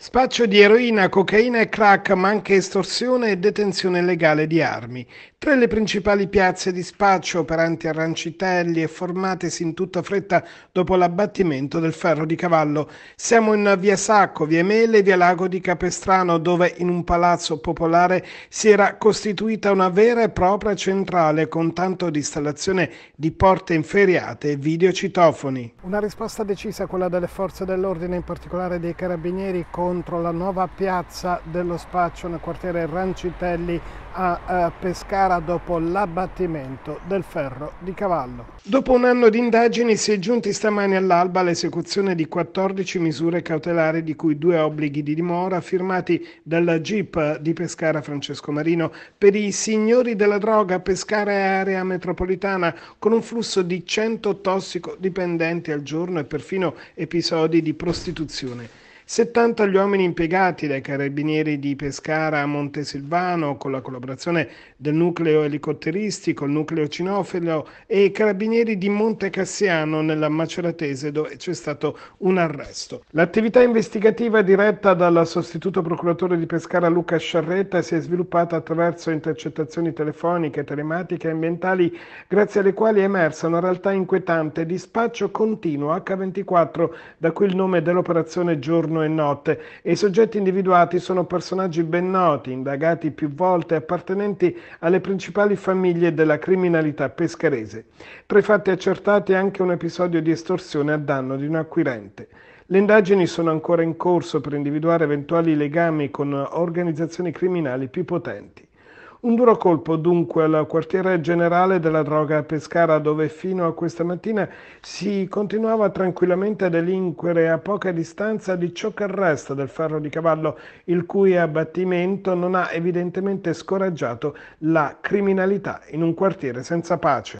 Spaccio di eroina, cocaina e crack, ma anche estorsione e detenzione legale di armi. Tra le principali piazze di spaccio operanti a Rancitelli e formatesi in tutta fretta dopo l'abbattimento del ferro di cavallo. Siamo in via Sacco, via Mele, via Lago di Capestrano, dove in un palazzo popolare si era costituita una vera e propria centrale con tanto di installazione di porte inferiate e videocitofoni. Una risposta decisa quella delle forze dell'ordine, in particolare dei carabinieri, con contro la nuova piazza dello spaccio nel quartiere Rancitelli a eh, Pescara dopo l'abbattimento del ferro di cavallo. Dopo un anno di indagini si è giunti stamani all'alba l'esecuzione di 14 misure cautelari di cui due obblighi di dimora firmati dalla GIP di Pescara Francesco Marino per i signori della droga Pescara e area metropolitana con un flusso di 100 tossicodipendenti al giorno e perfino episodi di prostituzione. 70 gli uomini impiegati dai carabinieri di Pescara a Montesilvano con la collaborazione del nucleo elicotteristico, il nucleo cinofilo e i carabinieri di Monte Cassiano nella Maceratese dove c'è stato un arresto. L'attività investigativa diretta dal sostituto procuratore di Pescara Luca Sciarretta si è sviluppata attraverso intercettazioni telefoniche, telematiche e ambientali grazie alle quali è emersa una realtà inquietante di spaccio continuo H24 da cui il nome dell'operazione Giorno giorno e notte e i soggetti individuati sono personaggi ben noti, indagati più volte, appartenenti alle principali famiglie della criminalità pescarese. Tra i fatti accertati anche un episodio di estorsione a danno di un acquirente. Le indagini sono ancora in corso per individuare eventuali legami con organizzazioni criminali più potenti. Un duro colpo dunque al quartiere generale della droga a Pescara dove fino a questa mattina si continuava tranquillamente a delinquere a poca distanza di ciò che resta del ferro di cavallo il cui abbattimento non ha evidentemente scoraggiato la criminalità in un quartiere senza pace.